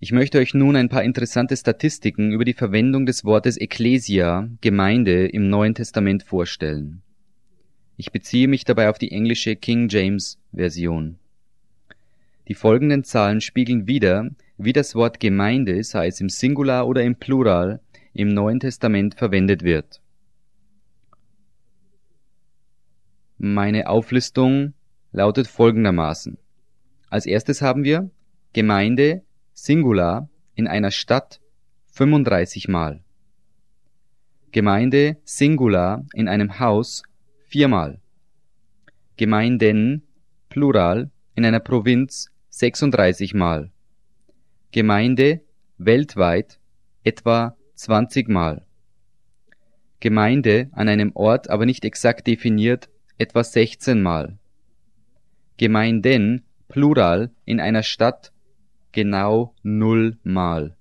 Ich möchte euch nun ein paar interessante Statistiken über die Verwendung des Wortes Ecclesia, Gemeinde, im Neuen Testament vorstellen. Ich beziehe mich dabei auf die englische King James Version. Die folgenden Zahlen spiegeln wieder, wie das Wort Gemeinde, sei es im Singular oder im Plural, im Neuen Testament verwendet wird. Meine Auflistung lautet folgendermaßen. Als erstes haben wir Gemeinde Singular in einer Stadt 35 Mal. Gemeinde Singular in einem Haus 4 Mal. Gemeinden Plural in einer Provinz 36 Mal. Gemeinde weltweit etwa 20 Mal. Gemeinde an einem Ort, aber nicht exakt definiert, etwa 16 Mal. Gemeinden Plural in einer Stadt genau null Mal.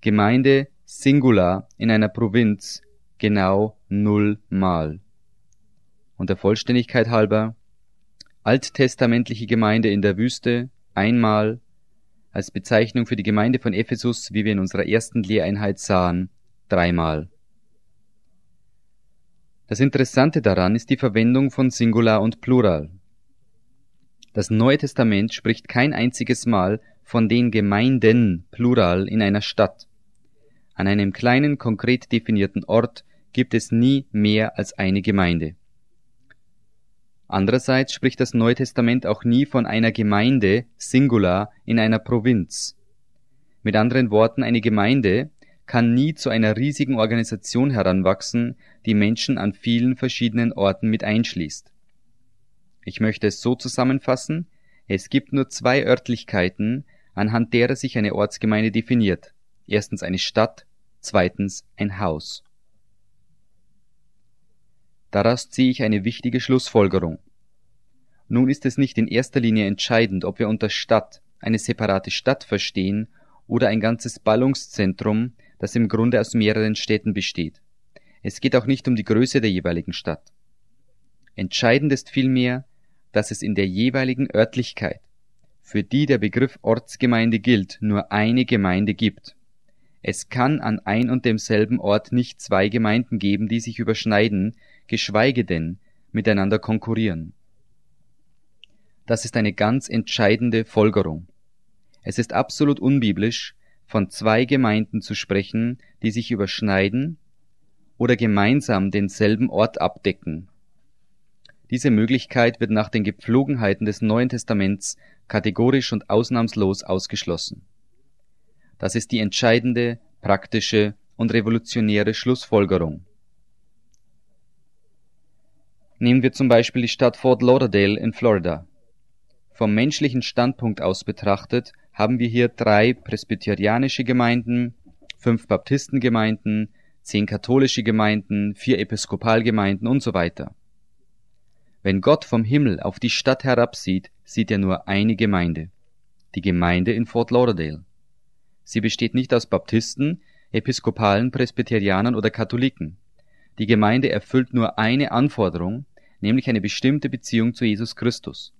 Gemeinde Singular in einer Provinz genau null Mal. Und der Vollständigkeit halber, alttestamentliche Gemeinde in der Wüste einmal, als Bezeichnung für die Gemeinde von Ephesus, wie wir in unserer ersten Lehreinheit sahen, dreimal. Das Interessante daran ist die Verwendung von Singular und Plural. Das Neue Testament spricht kein einziges Mal von den Gemeinden plural in einer Stadt. An einem kleinen, konkret definierten Ort gibt es nie mehr als eine Gemeinde. Andererseits spricht das Neue Testament auch nie von einer Gemeinde, Singular, in einer Provinz. Mit anderen Worten, eine Gemeinde kann nie zu einer riesigen Organisation heranwachsen, die Menschen an vielen verschiedenen Orten mit einschließt. Ich möchte es so zusammenfassen, es gibt nur zwei Örtlichkeiten, anhand derer sich eine Ortsgemeinde definiert. Erstens eine Stadt, zweitens ein Haus. Daraus ziehe ich eine wichtige Schlussfolgerung. Nun ist es nicht in erster Linie entscheidend, ob wir unter Stadt eine separate Stadt verstehen oder ein ganzes Ballungszentrum, das im Grunde aus mehreren Städten besteht. Es geht auch nicht um die Größe der jeweiligen Stadt. Entscheidend ist vielmehr, dass es in der jeweiligen Örtlichkeit, für die der Begriff Ortsgemeinde gilt, nur eine Gemeinde gibt. Es kann an ein und demselben Ort nicht zwei Gemeinden geben, die sich überschneiden, geschweige denn miteinander konkurrieren. Das ist eine ganz entscheidende Folgerung. Es ist absolut unbiblisch, von zwei Gemeinden zu sprechen, die sich überschneiden oder gemeinsam denselben Ort abdecken, diese Möglichkeit wird nach den Gepflogenheiten des Neuen Testaments kategorisch und ausnahmslos ausgeschlossen. Das ist die entscheidende, praktische und revolutionäre Schlussfolgerung. Nehmen wir zum Beispiel die Stadt Fort Lauderdale in Florida. Vom menschlichen Standpunkt aus betrachtet haben wir hier drei presbyterianische Gemeinden, fünf Baptistengemeinden, zehn katholische Gemeinden, vier Episkopalgemeinden und so weiter. Wenn Gott vom Himmel auf die Stadt herabsieht, sieht er nur eine Gemeinde, die Gemeinde in Fort Lauderdale. Sie besteht nicht aus Baptisten, Episkopalen, Presbyterianern oder Katholiken. Die Gemeinde erfüllt nur eine Anforderung, nämlich eine bestimmte Beziehung zu Jesus Christus.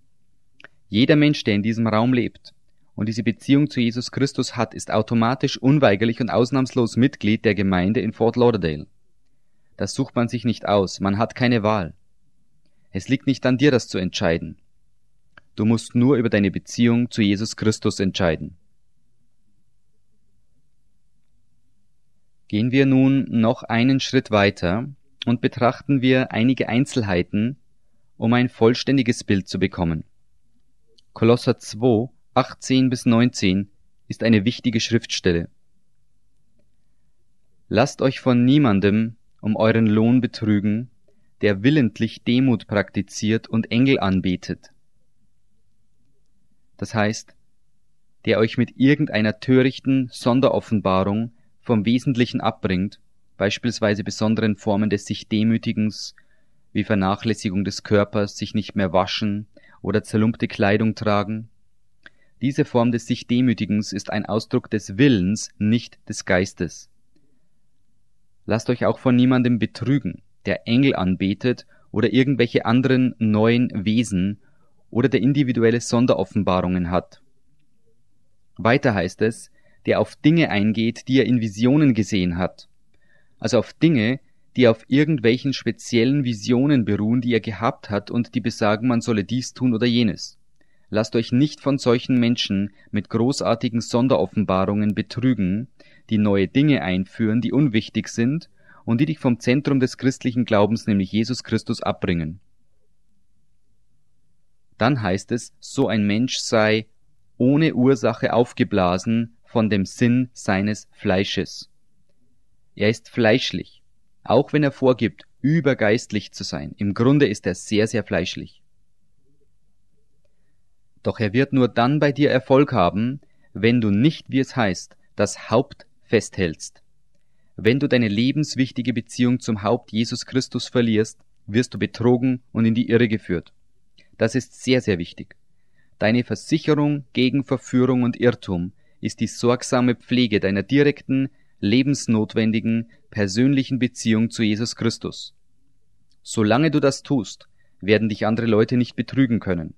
Jeder Mensch, der in diesem Raum lebt und diese Beziehung zu Jesus Christus hat, ist automatisch, unweigerlich und ausnahmslos Mitglied der Gemeinde in Fort Lauderdale. Das sucht man sich nicht aus, man hat keine Wahl. Es liegt nicht an dir, das zu entscheiden. Du musst nur über deine Beziehung zu Jesus Christus entscheiden. Gehen wir nun noch einen Schritt weiter und betrachten wir einige Einzelheiten, um ein vollständiges Bild zu bekommen. Kolosser 2, 18 bis 19 ist eine wichtige Schriftstelle. Lasst euch von niemandem um euren Lohn betrügen, der willentlich Demut praktiziert und Engel anbetet. Das heißt, der euch mit irgendeiner törichten Sonderoffenbarung vom Wesentlichen abbringt, beispielsweise besonderen Formen des sich Demütigens, wie Vernachlässigung des Körpers, sich nicht mehr waschen oder zerlumpte Kleidung tragen. Diese Form des sich Demütigens ist ein Ausdruck des Willens, nicht des Geistes. Lasst euch auch von niemandem betrügen, der Engel anbetet oder irgendwelche anderen neuen Wesen oder der individuelle Sonderoffenbarungen hat. Weiter heißt es, der auf Dinge eingeht, die er in Visionen gesehen hat. Also auf Dinge, die auf irgendwelchen speziellen Visionen beruhen, die er gehabt hat und die besagen, man solle dies tun oder jenes. Lasst euch nicht von solchen Menschen mit großartigen Sonderoffenbarungen betrügen, die neue Dinge einführen, die unwichtig sind und die dich vom Zentrum des christlichen Glaubens, nämlich Jesus Christus, abbringen. Dann heißt es, so ein Mensch sei ohne Ursache aufgeblasen von dem Sinn seines Fleisches. Er ist fleischlich, auch wenn er vorgibt, übergeistlich zu sein. Im Grunde ist er sehr, sehr fleischlich. Doch er wird nur dann bei dir Erfolg haben, wenn du nicht, wie es heißt, das Haupt festhältst. Wenn du deine lebenswichtige Beziehung zum Haupt Jesus Christus verlierst, wirst du betrogen und in die Irre geführt. Das ist sehr, sehr wichtig. Deine Versicherung gegen Verführung und Irrtum ist die sorgsame Pflege deiner direkten, lebensnotwendigen, persönlichen Beziehung zu Jesus Christus. Solange du das tust, werden dich andere Leute nicht betrügen können.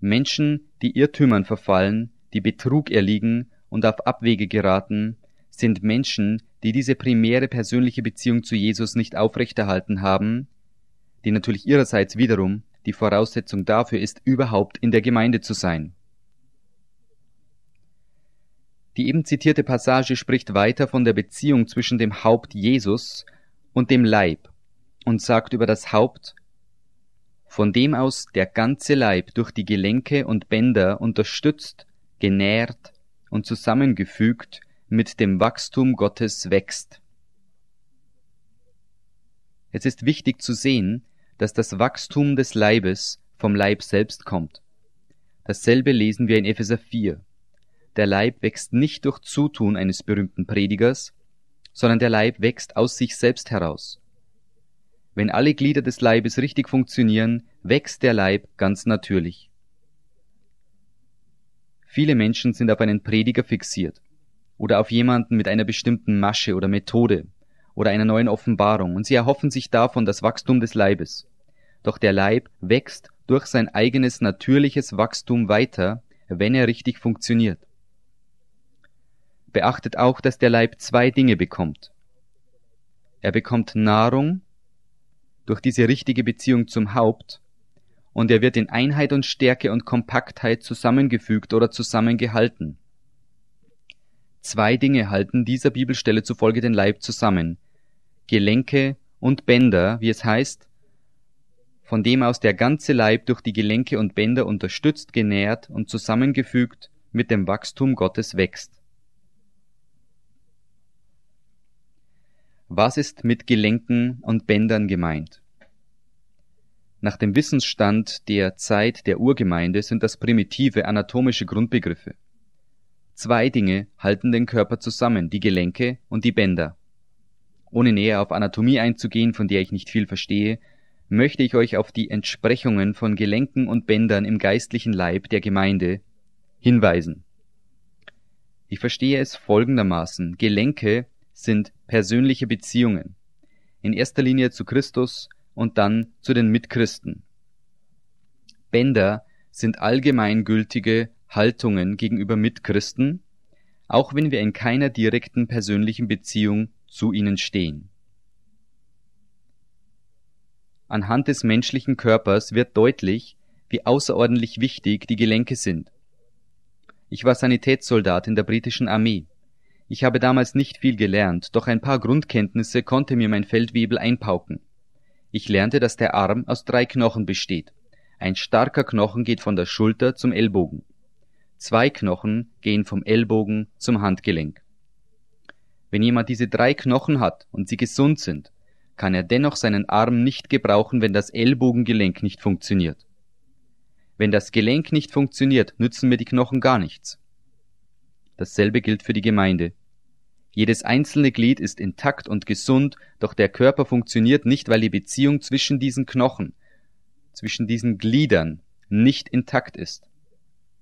Menschen, die Irrtümern verfallen, die Betrug erliegen und auf Abwege geraten, sind Menschen, die diese primäre persönliche Beziehung zu Jesus nicht aufrechterhalten haben, die natürlich ihrerseits wiederum die Voraussetzung dafür ist, überhaupt in der Gemeinde zu sein. Die eben zitierte Passage spricht weiter von der Beziehung zwischen dem Haupt Jesus und dem Leib und sagt über das Haupt, von dem aus der ganze Leib durch die Gelenke und Bänder unterstützt, genährt und zusammengefügt mit dem Wachstum Gottes wächst. Es ist wichtig zu sehen, dass das Wachstum des Leibes vom Leib selbst kommt. Dasselbe lesen wir in Epheser 4. Der Leib wächst nicht durch Zutun eines berühmten Predigers, sondern der Leib wächst aus sich selbst heraus. Wenn alle Glieder des Leibes richtig funktionieren, wächst der Leib ganz natürlich. Viele Menschen sind auf einen Prediger fixiert oder auf jemanden mit einer bestimmten Masche oder Methode oder einer neuen Offenbarung, und sie erhoffen sich davon das Wachstum des Leibes. Doch der Leib wächst durch sein eigenes natürliches Wachstum weiter, wenn er richtig funktioniert. Beachtet auch, dass der Leib zwei Dinge bekommt. Er bekommt Nahrung durch diese richtige Beziehung zum Haupt und er wird in Einheit und Stärke und Kompaktheit zusammengefügt oder zusammengehalten. Zwei Dinge halten dieser Bibelstelle zufolge den Leib zusammen. Gelenke und Bänder, wie es heißt, von dem aus der ganze Leib durch die Gelenke und Bänder unterstützt, genährt und zusammengefügt mit dem Wachstum Gottes wächst. Was ist mit Gelenken und Bändern gemeint? Nach dem Wissensstand der Zeit der Urgemeinde sind das primitive anatomische Grundbegriffe. Zwei Dinge halten den Körper zusammen, die Gelenke und die Bänder. Ohne näher auf Anatomie einzugehen, von der ich nicht viel verstehe, möchte ich euch auf die Entsprechungen von Gelenken und Bändern im geistlichen Leib der Gemeinde hinweisen. Ich verstehe es folgendermaßen. Gelenke sind persönliche Beziehungen. In erster Linie zu Christus und dann zu den Mitchristen. Bänder sind allgemeingültige Haltungen gegenüber Mitchristen, auch wenn wir in keiner direkten persönlichen Beziehung zu ihnen stehen. Anhand des menschlichen Körpers wird deutlich, wie außerordentlich wichtig die Gelenke sind. Ich war Sanitätssoldat in der britischen Armee. Ich habe damals nicht viel gelernt, doch ein paar Grundkenntnisse konnte mir mein Feldwebel einpauken. Ich lernte, dass der Arm aus drei Knochen besteht. Ein starker Knochen geht von der Schulter zum Ellbogen. Zwei Knochen gehen vom Ellbogen zum Handgelenk. Wenn jemand diese drei Knochen hat und sie gesund sind, kann er dennoch seinen Arm nicht gebrauchen, wenn das Ellbogengelenk nicht funktioniert. Wenn das Gelenk nicht funktioniert, nützen mir die Knochen gar nichts. Dasselbe gilt für die Gemeinde. Jedes einzelne Glied ist intakt und gesund, doch der Körper funktioniert nicht, weil die Beziehung zwischen diesen Knochen, zwischen diesen Gliedern nicht intakt ist.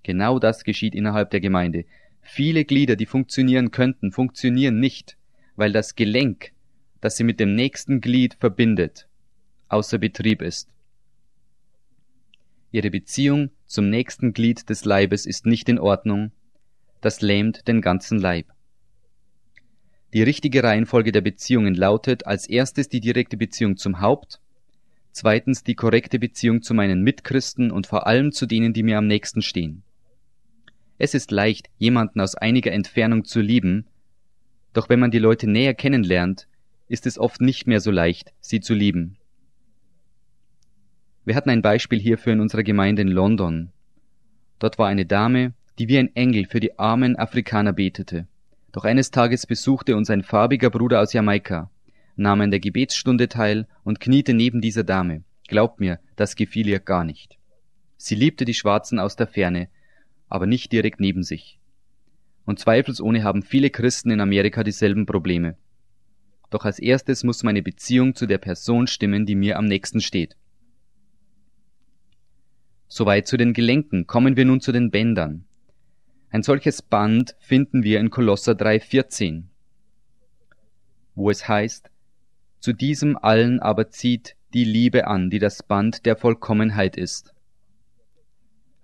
Genau das geschieht innerhalb der Gemeinde. Viele Glieder, die funktionieren könnten, funktionieren nicht, weil das Gelenk, das sie mit dem nächsten Glied verbindet, außer Betrieb ist. Ihre Beziehung zum nächsten Glied des Leibes ist nicht in Ordnung, das lähmt den ganzen Leib. Die richtige Reihenfolge der Beziehungen lautet als erstes die direkte Beziehung zum Haupt, zweitens die korrekte Beziehung zu meinen Mitchristen und vor allem zu denen, die mir am nächsten stehen. Es ist leicht, jemanden aus einiger Entfernung zu lieben, doch wenn man die Leute näher kennenlernt, ist es oft nicht mehr so leicht, sie zu lieben. Wir hatten ein Beispiel hierfür in unserer Gemeinde in London. Dort war eine Dame, die wie ein Engel für die armen Afrikaner betete. Doch eines Tages besuchte uns ein farbiger Bruder aus Jamaika, nahm an der Gebetsstunde teil und kniete neben dieser Dame. Glaubt mir, das gefiel ihr gar nicht. Sie liebte die Schwarzen aus der Ferne, aber nicht direkt neben sich. Und zweifelsohne haben viele Christen in Amerika dieselben Probleme. Doch als erstes muss meine Beziehung zu der Person stimmen, die mir am nächsten steht. Soweit zu den Gelenken, kommen wir nun zu den Bändern. Ein solches Band finden wir in Kolosser 3,14, wo es heißt, zu diesem allen aber zieht die Liebe an, die das Band der Vollkommenheit ist.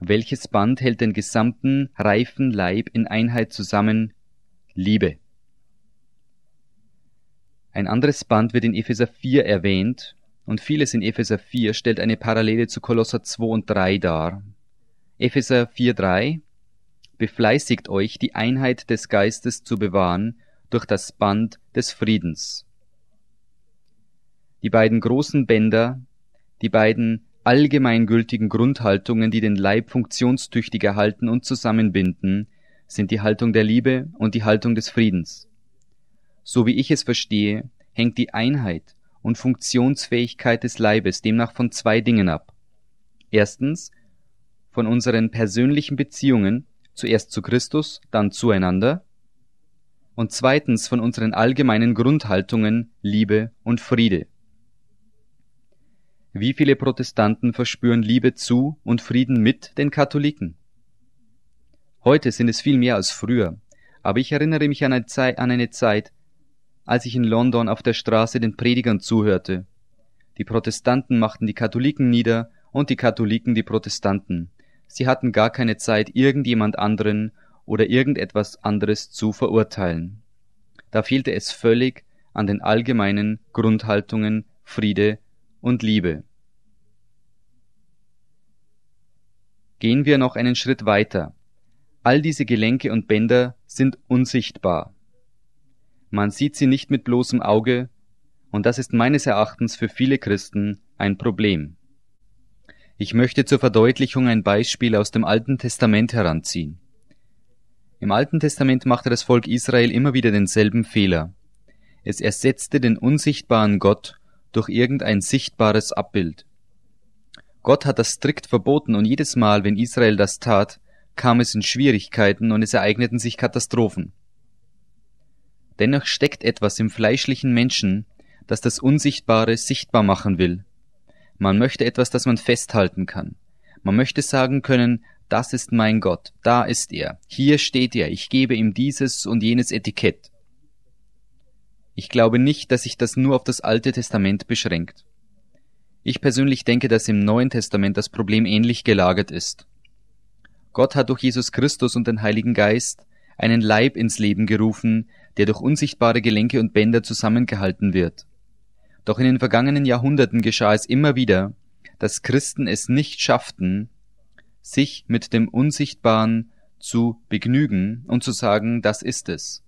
Welches Band hält den gesamten reifen Leib in Einheit zusammen? Liebe. Ein anderes Band wird in Epheser 4 erwähnt, und vieles in Epheser 4 stellt eine Parallele zu Kolosser 2 und 3 dar. Epheser 4,3 Befleißigt euch, die Einheit des Geistes zu bewahren durch das Band des Friedens. Die beiden großen Bänder, die beiden Allgemeingültigen Grundhaltungen, die den Leib funktionstüchtig erhalten und zusammenbinden, sind die Haltung der Liebe und die Haltung des Friedens. So wie ich es verstehe, hängt die Einheit und Funktionsfähigkeit des Leibes demnach von zwei Dingen ab. Erstens von unseren persönlichen Beziehungen, zuerst zu Christus, dann zueinander, und zweitens von unseren allgemeinen Grundhaltungen Liebe und Friede. Wie viele Protestanten verspüren Liebe zu und Frieden mit den Katholiken? Heute sind es viel mehr als früher, aber ich erinnere mich an eine, Zeit, an eine Zeit, als ich in London auf der Straße den Predigern zuhörte. Die Protestanten machten die Katholiken nieder und die Katholiken die Protestanten. Sie hatten gar keine Zeit, irgendjemand anderen oder irgendetwas anderes zu verurteilen. Da fehlte es völlig an den allgemeinen Grundhaltungen Friede, und Liebe. Gehen wir noch einen Schritt weiter. All diese Gelenke und Bänder sind unsichtbar. Man sieht sie nicht mit bloßem Auge, und das ist meines Erachtens für viele Christen ein Problem. Ich möchte zur Verdeutlichung ein Beispiel aus dem Alten Testament heranziehen. Im Alten Testament machte das Volk Israel immer wieder denselben Fehler. Es ersetzte den unsichtbaren Gott durch irgendein sichtbares Abbild. Gott hat das strikt verboten und jedes Mal, wenn Israel das tat, kam es in Schwierigkeiten und es ereigneten sich Katastrophen. Dennoch steckt etwas im fleischlichen Menschen, das das Unsichtbare sichtbar machen will. Man möchte etwas, das man festhalten kann. Man möchte sagen können, das ist mein Gott, da ist er, hier steht er, ich gebe ihm dieses und jenes Etikett. Ich glaube nicht, dass sich das nur auf das Alte Testament beschränkt. Ich persönlich denke, dass im Neuen Testament das Problem ähnlich gelagert ist. Gott hat durch Jesus Christus und den Heiligen Geist einen Leib ins Leben gerufen, der durch unsichtbare Gelenke und Bänder zusammengehalten wird. Doch in den vergangenen Jahrhunderten geschah es immer wieder, dass Christen es nicht schafften, sich mit dem Unsichtbaren zu begnügen und zu sagen, das ist es.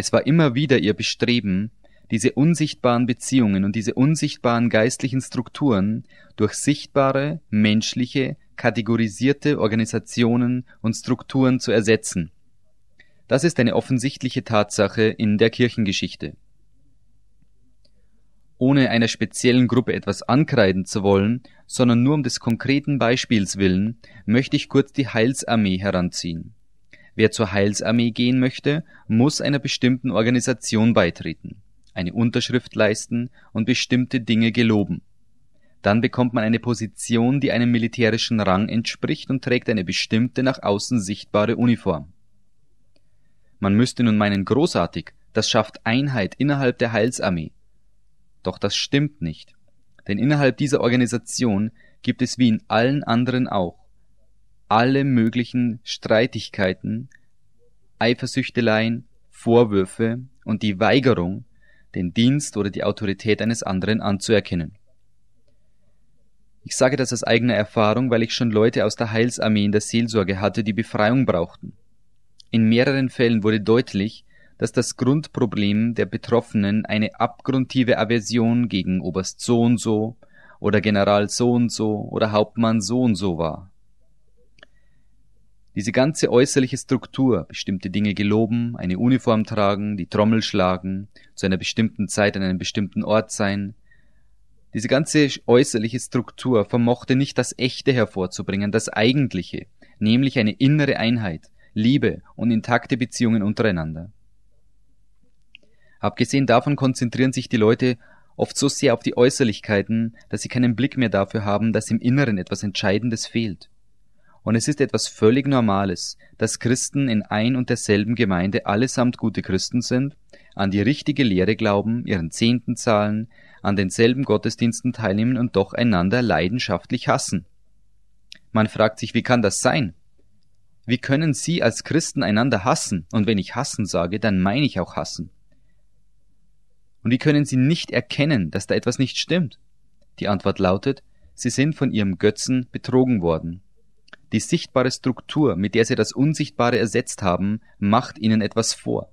Es war immer wieder ihr Bestreben, diese unsichtbaren Beziehungen und diese unsichtbaren geistlichen Strukturen durch sichtbare, menschliche, kategorisierte Organisationen und Strukturen zu ersetzen. Das ist eine offensichtliche Tatsache in der Kirchengeschichte. Ohne einer speziellen Gruppe etwas ankreiden zu wollen, sondern nur um des konkreten Beispiels willen, möchte ich kurz die Heilsarmee heranziehen. Wer zur Heilsarmee gehen möchte, muss einer bestimmten Organisation beitreten, eine Unterschrift leisten und bestimmte Dinge geloben. Dann bekommt man eine Position, die einem militärischen Rang entspricht und trägt eine bestimmte nach außen sichtbare Uniform. Man müsste nun meinen großartig, das schafft Einheit innerhalb der Heilsarmee. Doch das stimmt nicht, denn innerhalb dieser Organisation gibt es wie in allen anderen auch alle möglichen Streitigkeiten, Eifersüchteleien, Vorwürfe und die Weigerung, den Dienst oder die Autorität eines anderen anzuerkennen. Ich sage das aus eigener Erfahrung, weil ich schon Leute aus der Heilsarmee in der Seelsorge hatte, die Befreiung brauchten. In mehreren Fällen wurde deutlich, dass das Grundproblem der Betroffenen eine abgrundtive Aversion gegen Oberst so und so oder General so und so oder Hauptmann so und so war, diese ganze äußerliche Struktur, bestimmte Dinge geloben, eine Uniform tragen, die Trommel schlagen, zu einer bestimmten Zeit an einem bestimmten Ort sein, diese ganze äußerliche Struktur vermochte nicht das Echte hervorzubringen, das Eigentliche, nämlich eine innere Einheit, Liebe und intakte Beziehungen untereinander. Abgesehen davon konzentrieren sich die Leute oft so sehr auf die Äußerlichkeiten, dass sie keinen Blick mehr dafür haben, dass im Inneren etwas Entscheidendes fehlt. Und es ist etwas völlig Normales, dass Christen in ein und derselben Gemeinde allesamt gute Christen sind, an die richtige Lehre glauben, ihren Zehnten zahlen, an denselben Gottesdiensten teilnehmen und doch einander leidenschaftlich hassen. Man fragt sich, wie kann das sein? Wie können Sie als Christen einander hassen? Und wenn ich hassen sage, dann meine ich auch hassen. Und wie können Sie nicht erkennen, dass da etwas nicht stimmt? Die Antwort lautet, Sie sind von Ihrem Götzen betrogen worden. Die sichtbare Struktur, mit der sie das Unsichtbare ersetzt haben, macht ihnen etwas vor.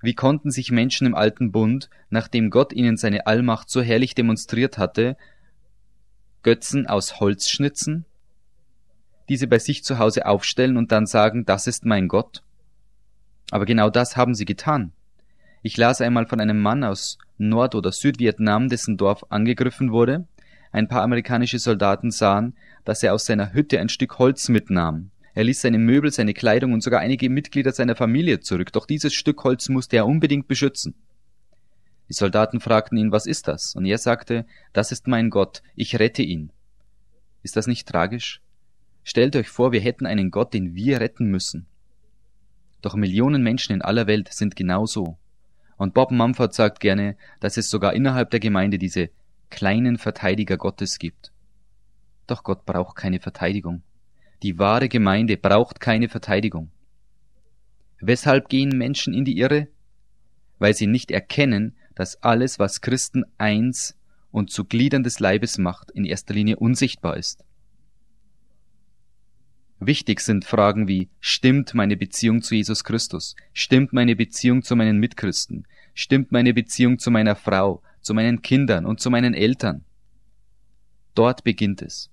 Wie konnten sich Menschen im alten Bund, nachdem Gott ihnen seine Allmacht so herrlich demonstriert hatte, Götzen aus Holz schnitzen, diese bei sich zu Hause aufstellen und dann sagen, das ist mein Gott? Aber genau das haben sie getan. Ich las einmal von einem Mann aus Nord- oder Südvietnam, dessen Dorf angegriffen wurde, ein paar amerikanische Soldaten sahen, dass er aus seiner Hütte ein Stück Holz mitnahm. Er ließ seine Möbel, seine Kleidung und sogar einige Mitglieder seiner Familie zurück, doch dieses Stück Holz musste er unbedingt beschützen. Die Soldaten fragten ihn, was ist das? Und er sagte, das ist mein Gott, ich rette ihn. Ist das nicht tragisch? Stellt euch vor, wir hätten einen Gott, den wir retten müssen. Doch Millionen Menschen in aller Welt sind genau so. Und Bob Mumford sagt gerne, dass es sogar innerhalb der Gemeinde diese kleinen Verteidiger Gottes gibt. Doch Gott braucht keine Verteidigung. Die wahre Gemeinde braucht keine Verteidigung. Weshalb gehen Menschen in die Irre? Weil sie nicht erkennen, dass alles, was Christen eins und zu Gliedern des Leibes macht, in erster Linie unsichtbar ist. Wichtig sind Fragen wie Stimmt meine Beziehung zu Jesus Christus? Stimmt meine Beziehung zu meinen Mitchristen? Stimmt meine Beziehung zu meiner Frau? zu meinen Kindern und zu meinen Eltern. Dort beginnt es.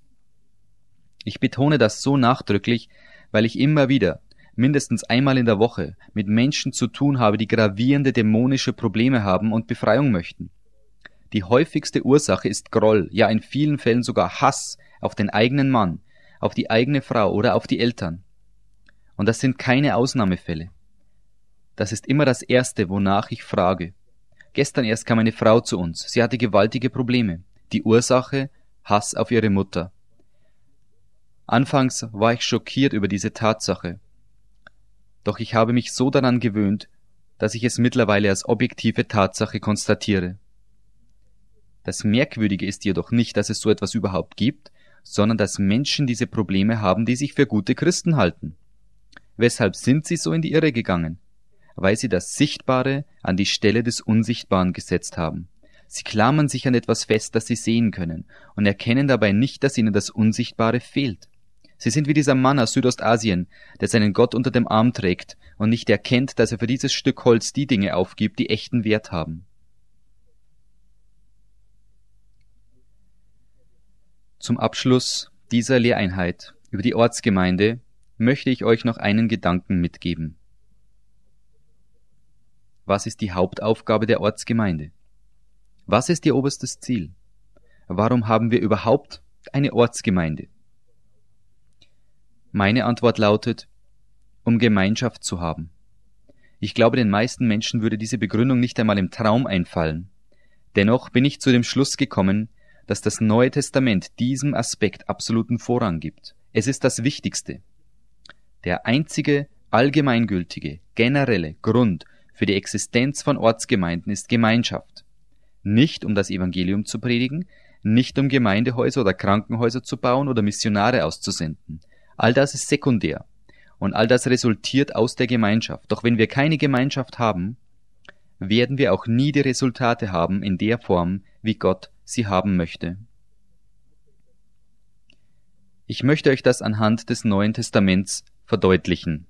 Ich betone das so nachdrücklich, weil ich immer wieder, mindestens einmal in der Woche, mit Menschen zu tun habe, die gravierende dämonische Probleme haben und Befreiung möchten. Die häufigste Ursache ist Groll, ja in vielen Fällen sogar Hass auf den eigenen Mann, auf die eigene Frau oder auf die Eltern. Und das sind keine Ausnahmefälle. Das ist immer das Erste, wonach ich frage. Gestern erst kam eine Frau zu uns. Sie hatte gewaltige Probleme. Die Ursache? Hass auf ihre Mutter. Anfangs war ich schockiert über diese Tatsache. Doch ich habe mich so daran gewöhnt, dass ich es mittlerweile als objektive Tatsache konstatiere. Das Merkwürdige ist jedoch nicht, dass es so etwas überhaupt gibt, sondern dass Menschen diese Probleme haben, die sich für gute Christen halten. Weshalb sind sie so in die Irre gegangen? weil sie das Sichtbare an die Stelle des Unsichtbaren gesetzt haben. Sie klammern sich an etwas fest, das sie sehen können, und erkennen dabei nicht, dass ihnen das Unsichtbare fehlt. Sie sind wie dieser Mann aus Südostasien, der seinen Gott unter dem Arm trägt und nicht erkennt, dass er für dieses Stück Holz die Dinge aufgibt, die echten Wert haben. Zum Abschluss dieser Lehreinheit über die Ortsgemeinde möchte ich euch noch einen Gedanken mitgeben. Was ist die Hauptaufgabe der Ortsgemeinde? Was ist ihr oberstes Ziel? Warum haben wir überhaupt eine Ortsgemeinde? Meine Antwort lautet, um Gemeinschaft zu haben. Ich glaube, den meisten Menschen würde diese Begründung nicht einmal im Traum einfallen. Dennoch bin ich zu dem Schluss gekommen, dass das Neue Testament diesem Aspekt absoluten Vorrang gibt. Es ist das Wichtigste. Der einzige allgemeingültige, generelle Grund, für die Existenz von Ortsgemeinden ist Gemeinschaft. Nicht um das Evangelium zu predigen, nicht um Gemeindehäuser oder Krankenhäuser zu bauen oder Missionare auszusenden. All das ist sekundär. Und all das resultiert aus der Gemeinschaft. Doch wenn wir keine Gemeinschaft haben, werden wir auch nie die Resultate haben in der Form, wie Gott sie haben möchte. Ich möchte euch das anhand des Neuen Testaments verdeutlichen.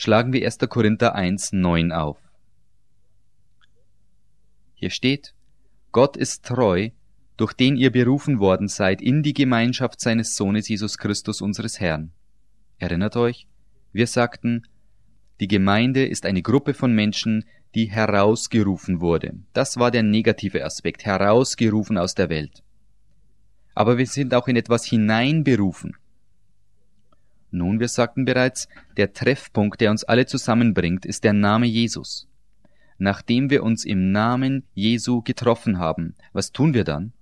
Schlagen wir 1. Korinther 1, 9 auf. Hier steht, Gott ist treu, durch den ihr berufen worden seid in die Gemeinschaft seines Sohnes Jesus Christus unseres Herrn. Erinnert euch, wir sagten, die Gemeinde ist eine Gruppe von Menschen, die herausgerufen wurde. Das war der negative Aspekt, herausgerufen aus der Welt. Aber wir sind auch in etwas hineinberufen. Nun, wir sagten bereits, der Treffpunkt, der uns alle zusammenbringt, ist der Name Jesus. Nachdem wir uns im Namen Jesu getroffen haben, was tun wir dann?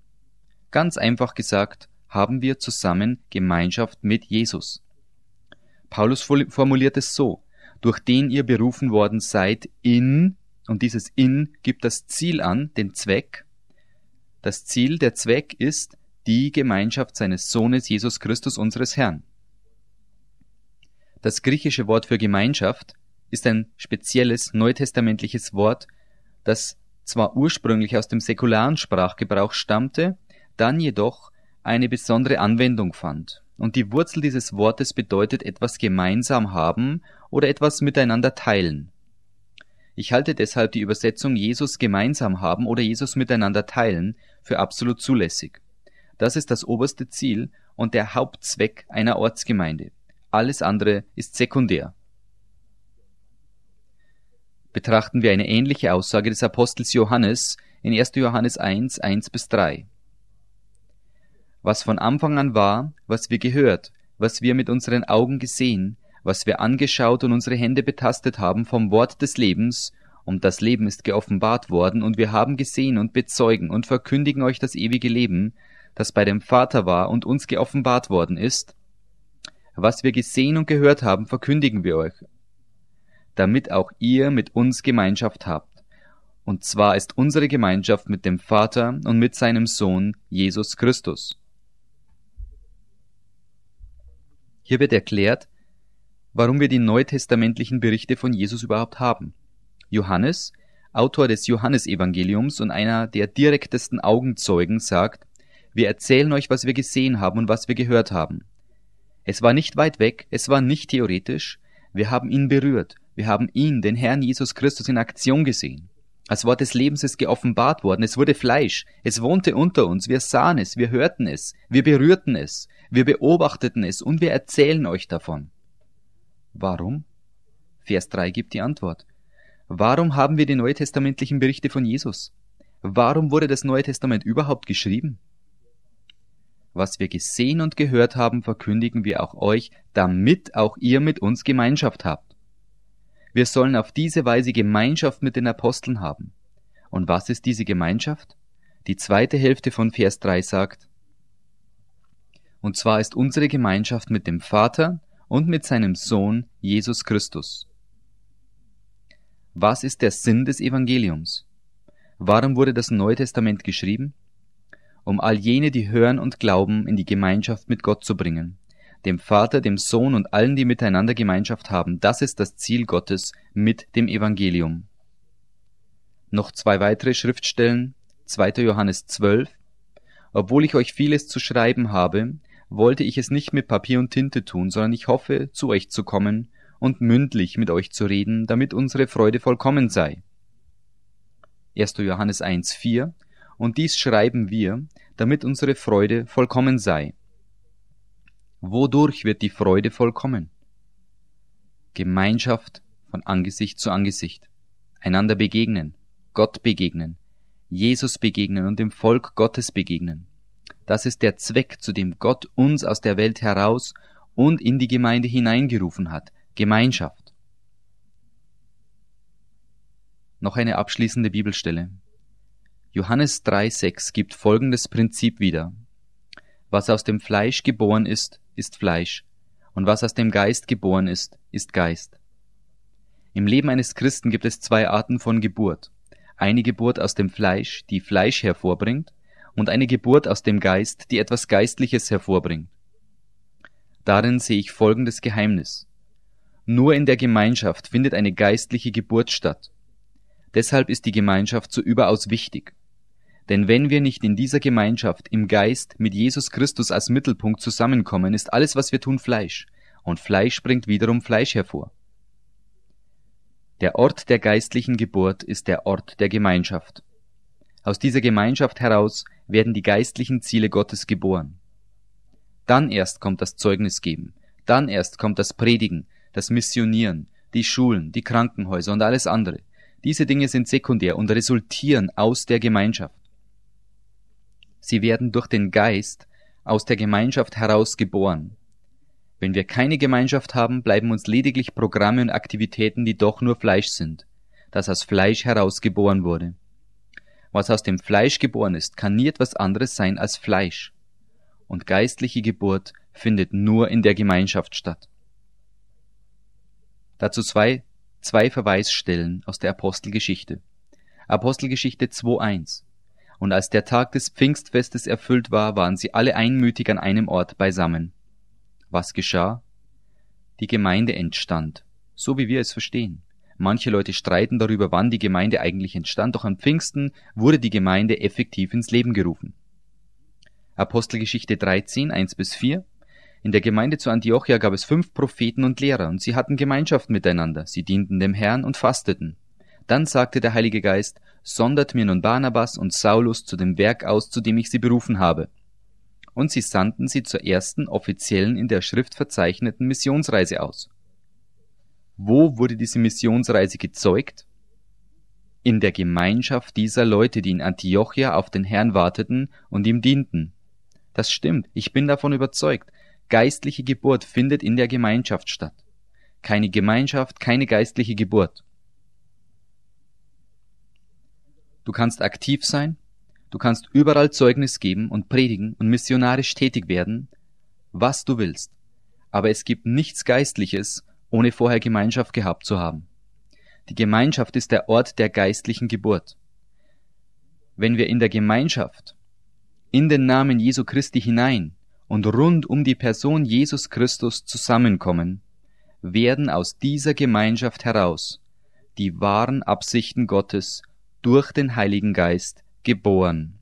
Ganz einfach gesagt, haben wir zusammen Gemeinschaft mit Jesus. Paulus formuliert es so, durch den ihr berufen worden seid in, und dieses in gibt das Ziel an, den Zweck. Das Ziel, der Zweck ist die Gemeinschaft seines Sohnes Jesus Christus unseres Herrn. Das griechische Wort für Gemeinschaft ist ein spezielles neutestamentliches Wort, das zwar ursprünglich aus dem säkularen Sprachgebrauch stammte, dann jedoch eine besondere Anwendung fand. Und die Wurzel dieses Wortes bedeutet etwas gemeinsam haben oder etwas miteinander teilen. Ich halte deshalb die Übersetzung Jesus gemeinsam haben oder Jesus miteinander teilen für absolut zulässig. Das ist das oberste Ziel und der Hauptzweck einer Ortsgemeinde. Alles andere ist sekundär. Betrachten wir eine ähnliche Aussage des Apostels Johannes in 1. Johannes 1, 1 bis 3. Was von Anfang an war, was wir gehört, was wir mit unseren Augen gesehen, was wir angeschaut und unsere Hände betastet haben vom Wort des Lebens, und das Leben ist geoffenbart worden, und wir haben gesehen und bezeugen und verkündigen euch das ewige Leben, das bei dem Vater war und uns geoffenbart worden ist, was wir gesehen und gehört haben, verkündigen wir euch, damit auch ihr mit uns Gemeinschaft habt. Und zwar ist unsere Gemeinschaft mit dem Vater und mit seinem Sohn Jesus Christus. Hier wird erklärt, warum wir die neutestamentlichen Berichte von Jesus überhaupt haben. Johannes, Autor des Johannesevangeliums und einer der direktesten Augenzeugen, sagt, wir erzählen euch, was wir gesehen haben und was wir gehört haben. Es war nicht weit weg, es war nicht theoretisch. Wir haben ihn berührt. Wir haben ihn, den Herrn Jesus Christus, in Aktion gesehen. Das Wort des Lebens ist geoffenbart worden. Es wurde Fleisch. Es wohnte unter uns. Wir sahen es. Wir hörten es. Wir berührten es. Wir beobachteten es. Und wir erzählen euch davon. Warum? Vers 3 gibt die Antwort. Warum haben wir die neutestamentlichen Berichte von Jesus? Warum wurde das Neue Testament überhaupt geschrieben? was wir gesehen und gehört haben, verkündigen wir auch euch, damit auch ihr mit uns Gemeinschaft habt. Wir sollen auf diese Weise Gemeinschaft mit den Aposteln haben. Und was ist diese Gemeinschaft? Die zweite Hälfte von Vers 3 sagt, Und zwar ist unsere Gemeinschaft mit dem Vater und mit seinem Sohn Jesus Christus. Was ist der Sinn des Evangeliums? Warum wurde das Neue Testament geschrieben? um all jene, die hören und glauben, in die Gemeinschaft mit Gott zu bringen. Dem Vater, dem Sohn und allen, die miteinander Gemeinschaft haben, das ist das Ziel Gottes mit dem Evangelium. Noch zwei weitere Schriftstellen, 2. Johannes 12. Obwohl ich euch vieles zu schreiben habe, wollte ich es nicht mit Papier und Tinte tun, sondern ich hoffe, zu euch zu kommen und mündlich mit euch zu reden, damit unsere Freude vollkommen sei. 1. Johannes 1,4 und dies schreiben wir, damit unsere Freude vollkommen sei. Wodurch wird die Freude vollkommen? Gemeinschaft von Angesicht zu Angesicht, einander begegnen, Gott begegnen, Jesus begegnen und dem Volk Gottes begegnen. Das ist der Zweck, zu dem Gott uns aus der Welt heraus und in die Gemeinde hineingerufen hat, Gemeinschaft. Noch eine abschließende Bibelstelle, Johannes 3,6 gibt folgendes Prinzip wieder. Was aus dem Fleisch geboren ist, ist Fleisch, und was aus dem Geist geboren ist, ist Geist. Im Leben eines Christen gibt es zwei Arten von Geburt. Eine Geburt aus dem Fleisch, die Fleisch hervorbringt, und eine Geburt aus dem Geist, die etwas Geistliches hervorbringt. Darin sehe ich folgendes Geheimnis. Nur in der Gemeinschaft findet eine geistliche Geburt statt. Deshalb ist die Gemeinschaft so überaus wichtig. Denn wenn wir nicht in dieser Gemeinschaft im Geist mit Jesus Christus als Mittelpunkt zusammenkommen, ist alles, was wir tun, Fleisch, und Fleisch bringt wiederum Fleisch hervor. Der Ort der geistlichen Geburt ist der Ort der Gemeinschaft. Aus dieser Gemeinschaft heraus werden die geistlichen Ziele Gottes geboren. Dann erst kommt das Zeugnis geben, dann erst kommt das Predigen, das Missionieren, die Schulen, die Krankenhäuser und alles andere. Diese Dinge sind sekundär und resultieren aus der Gemeinschaft. Sie werden durch den Geist aus der Gemeinschaft heraus geboren. Wenn wir keine Gemeinschaft haben, bleiben uns lediglich Programme und Aktivitäten, die doch nur Fleisch sind, das aus Fleisch heraus geboren wurde. Was aus dem Fleisch geboren ist, kann nie etwas anderes sein als Fleisch. Und geistliche Geburt findet nur in der Gemeinschaft statt. Dazu zwei, zwei Verweisstellen aus der Apostelgeschichte. Apostelgeschichte 2.1 und als der Tag des Pfingstfestes erfüllt war, waren sie alle einmütig an einem Ort beisammen. Was geschah? Die Gemeinde entstand, so wie wir es verstehen. Manche Leute streiten darüber, wann die Gemeinde eigentlich entstand, doch am Pfingsten wurde die Gemeinde effektiv ins Leben gerufen. Apostelgeschichte 13, 1 bis 4 in der Gemeinde zu Antiochia gab es fünf Propheten und Lehrer, und sie hatten Gemeinschaft miteinander, sie dienten dem Herrn und fasteten. Dann sagte der Heilige Geist, sondert mir nun Barnabas und Saulus zu dem Werk aus, zu dem ich sie berufen habe. Und sie sandten sie zur ersten offiziellen in der Schrift verzeichneten Missionsreise aus. Wo wurde diese Missionsreise gezeugt? In der Gemeinschaft dieser Leute, die in Antiochia auf den Herrn warteten und ihm dienten. Das stimmt, ich bin davon überzeugt. Geistliche Geburt findet in der Gemeinschaft statt. Keine Gemeinschaft, keine geistliche Geburt. Du kannst aktiv sein, du kannst überall Zeugnis geben und predigen und missionarisch tätig werden, was du willst. Aber es gibt nichts Geistliches, ohne vorher Gemeinschaft gehabt zu haben. Die Gemeinschaft ist der Ort der geistlichen Geburt. Wenn wir in der Gemeinschaft, in den Namen Jesu Christi hinein und rund um die Person Jesus Christus zusammenkommen, werden aus dieser Gemeinschaft heraus die wahren Absichten Gottes durch den Heiligen Geist geboren